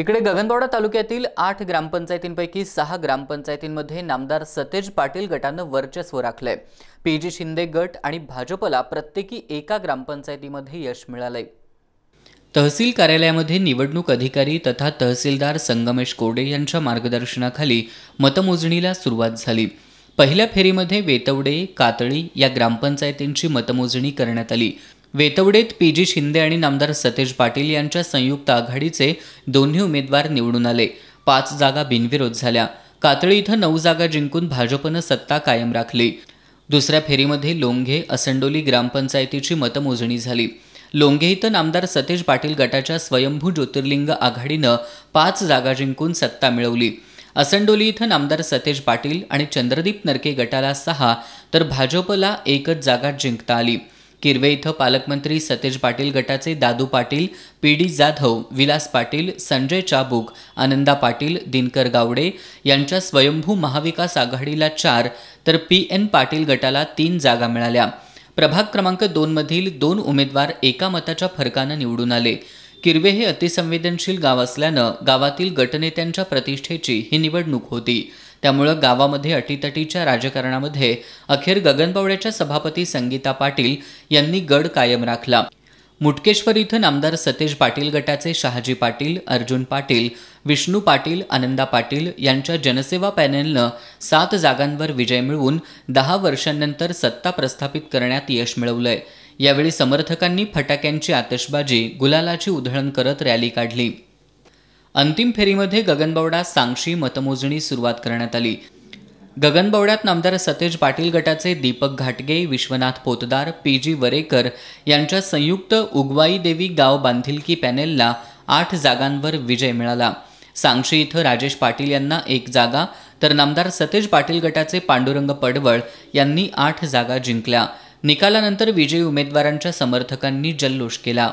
इकडे गगनबावडा तालुक्यातील आठ ग्रामपंचायतींपैकी सहा ग्रामपंचायतींमध्ये नामदार सतेज पाटील गटानं वर्चस्व राखलंय पी शिंदे गट आणि भाजपला प्रत्येकी एका ग्रामपंचायतीमध्ये यश मिळालंय तहसील कार्यालयामध्ये निवडणूक अधिकारी तथा तहसीलदार संगमेश कोडे यांच्या मार्गदर्शनाखाली मतमोजणीला सुरुवात झाली पहिल्या फेरीमध्ये वेतवडे कातळी या ग्रामपंचायतींची मतमोजणी करण्यात आली वेतवडेत पी जी शिंदे आणि नामदार सतेज पाटील यांच्या संयुक्त आघाडीचे दोन्ही उमेदवार निवडून आले पाच जागा बिनविरोध झाल्या कातळी इथं नऊ जागा जिंकून भाजपनं सत्ता कायम राखली दुसऱ्या फेरीमध्ये लोंघे असंडोली ग्रामपंचायतीची मतमोजणी झाली लोंघे इथं नामदार सतेज पाटील गटाच्या स्वयंभू ज्योतिर्लिंग आघाडीनं पाच जागा जिंकून सत्ता मिळवली असंडोली इथं नामदार सतेज पाटील आणि चंद्रदीप नरके गटाला सहा तर भाजपला एकच जागा जिंकता आली किरवे इथं पालकमंत्री सतेज पाटील गटाचे दादू पाटील पी डी जाधव विलास पाटील संजय चाबुक आनंदा पाटील दिनकर गावडे यांच्या स्वयंभू महाविकास आघाडीला चार तर पी एन पाटील गटाला तीन जागा मिळाल्या प्रभाग क्रमांक दोनमधील दोन उमेदवार एका मताच्या फरकानं निवडून आले किरवे हे अतिसंवेदनशील गाव असल्यानं गावातील गटनेत्यांच्या प्रतिष्ठेची ही निवडणूक होती त्यामुळं गावामध्ये अटीतटीच्या राजकारणामध्ये अखेर गगनबावड्याच्या सभापती संगीता पाटील यांनी गड कायम राखला मुटकेश्वर इथं नामदार सतेज पाटील गटाचे शहाजी पाटील अर्जुन पाटील विष्णू पाटील आनंदा पाटील यांच्या जनसेवा पॅनेलनं सात जागांवर विजय मिळवून दहा वर्षांनंतर सत्ता प्रस्थापित करण्यात यश मिळवलंय यावेळी समर्थकांनी फटाक्यांची आतषबाजी गुलालाची उधळण करत रॅली काढली अंतिम फेरीमध्ये गगनबवडा सांगशी मतमोजणी सुरुवात करण्यात आली गगनबवड्यात नामदार सतेज पाटील गटाचे दीपक घाटगे विश्वनाथ पोतदार पी जी वरेकर यांच्या संयुक्त उगवाई देवी गाव बांधिलकी पॅनेलला आठ जागांवर विजय मिळाला सांगशी इथं राजेश पाटील यांना एक जागा तर नामदार सतेज पाटील गटाचे पांडुरंग पडवळ यांनी आठ जागा जिंकल्या निकालानंतर विजयी उमेदवारांच्या समर्थकांनी जल्लोष केला